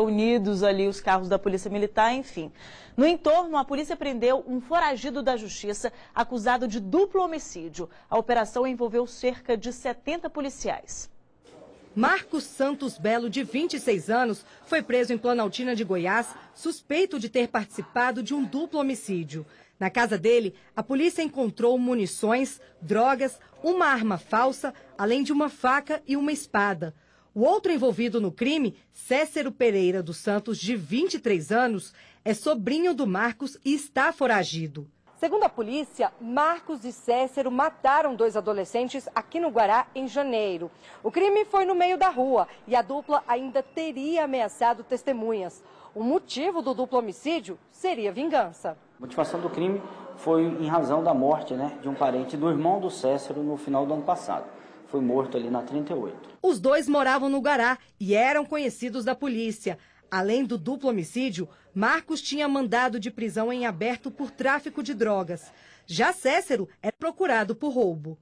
Unidos ali os carros da Polícia Militar, enfim. No entorno, a polícia prendeu um foragido da justiça acusado de duplo homicídio. A operação envolveu cerca de 70 policiais. Marcos Santos Belo, de 26 anos, foi preso em Planaltina de Goiás, suspeito de ter participado de um duplo homicídio. Na casa dele, a polícia encontrou munições, drogas, uma arma falsa, além de uma faca e uma espada. O outro envolvido no crime, Cécero Pereira dos Santos, de 23 anos, é sobrinho do Marcos e está foragido. Segundo a polícia, Marcos e Cécero mataram dois adolescentes aqui no Guará em janeiro. O crime foi no meio da rua e a dupla ainda teria ameaçado testemunhas. O motivo do duplo homicídio seria vingança. A motivação do crime foi em razão da morte né, de um parente do irmão do Cécero no final do ano passado foi morto ali na 38. Os dois moravam no Gará e eram conhecidos da polícia. Além do duplo homicídio, Marcos tinha mandado de prisão em aberto por tráfico de drogas. Já César é procurado por roubo.